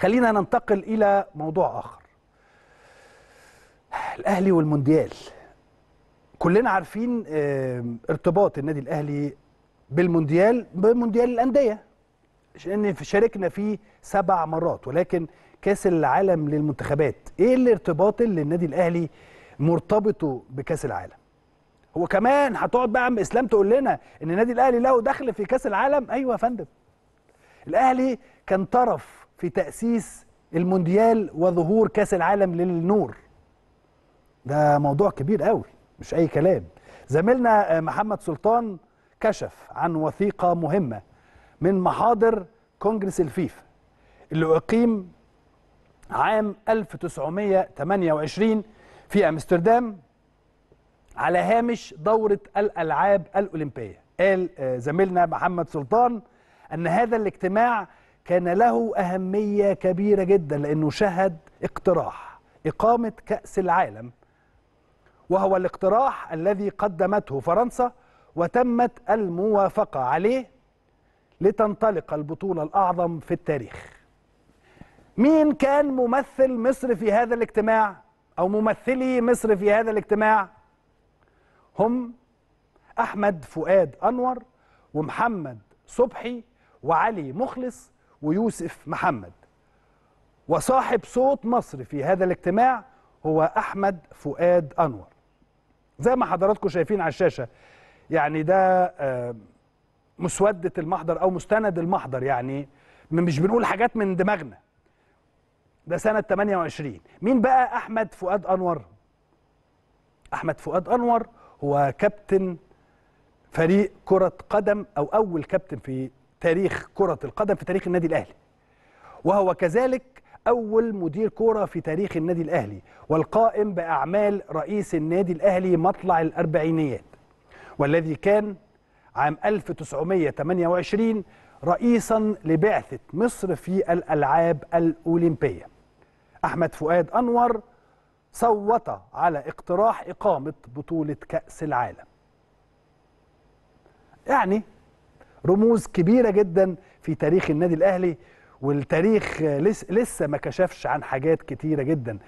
خلينا ننتقل إلى موضوع آخر الأهلي والمونديال كلنا عارفين آه، ارتباط النادي الأهلي بالمونديال بمونديال الأندية لأن شاركنا فيه سبع مرات ولكن كاس العالم للمنتخبات إيه الارتباط اللي النادي الأهلي مرتبطه بكاس العالم هو كمان هتقعد بقى عم اسلام تقول لنا ان النادي الاهلي له دخل في كاس العالم ايوه يا فندم الاهلي كان طرف في تأسيس المونديال وظهور كأس العالم للنور ده موضوع كبير قوي مش أي كلام زميلنا آه، محمد سلطان كشف عن وثيقة مهمة من محاضر كونجرس الفيفا اللي أقيم عام 1928 في أمستردام على هامش دورة الألعاب الأولمبية قال آه، زميلنا محمد سلطان أن هذا الاجتماع كان له أهمية كبيرة جدا لأنه شهد اقتراح إقامة كأس العالم وهو الاقتراح الذي قدمته فرنسا وتمت الموافقة عليه لتنطلق البطولة الأعظم في التاريخ مين كان ممثل مصر في هذا الاجتماع أو ممثلي مصر في هذا الاجتماع هم أحمد فؤاد أنور ومحمد صبحي وعلي مخلص ويوسف محمد وصاحب صوت مصر في هذا الاجتماع هو أحمد فؤاد أنور زي ما حضراتكم شايفين على الشاشة يعني ده آه، مسودة المحضر أو مستند المحضر يعني مش بنقول حاجات من دماغنا ده سنة 28 مين بقى أحمد فؤاد أنور؟ أحمد فؤاد أنور هو كابتن فريق كرة قدم أو أول كابتن في تاريخ كرة القدم في تاريخ النادي الأهلي وهو كذلك أول مدير كرة في تاريخ النادي الأهلي والقائم بأعمال رئيس النادي الأهلي مطلع الأربعينيات والذي كان عام 1928 رئيسا لبعثة مصر في الألعاب الأولمبية أحمد فؤاد أنور صوت على اقتراح إقامة بطولة كأس العالم يعني رموز كبيره جدا في تاريخ النادي الاهلي والتاريخ لسه ما كشفش عن حاجات كتيره جدا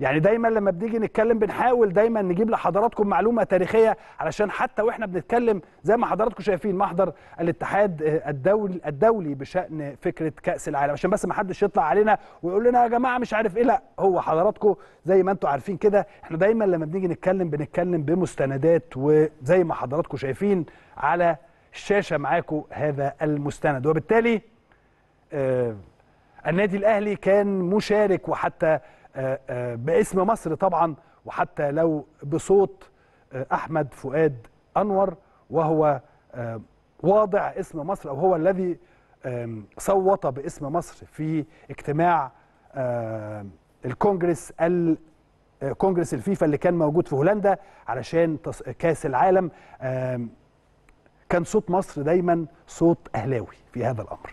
يعني دايما لما بنيجي نتكلم بنحاول دايما نجيب لحضراتكم معلومه تاريخيه علشان حتى واحنا بنتكلم زي ما حضراتكم شايفين محضر الاتحاد آه، الدولي الدولي بشان فكره كاس العالم عشان بس ما حدش يطلع علينا ويقول لنا يا جماعه مش عارف ايه لا هو حضراتكم زي ما انتم عارفين كده احنا دايما لما بنيجي نتكلم بنتكلم بمستندات وزي ما حضراتكم شايفين على الشاشه معاكم هذا المستند وبالتالي آه، النادي الاهلي كان مشارك وحتى آه، آه، باسم مصر طبعا وحتى لو بصوت احمد فؤاد انور وهو واضع اسم مصر او هو الذي صوت باسم مصر في اجتماع الكونجرس كونجرس الفيفا اللي كان موجود في هولندا علشان كاس العالم كان صوت مصر دايما صوت اهلاوي في هذا الامر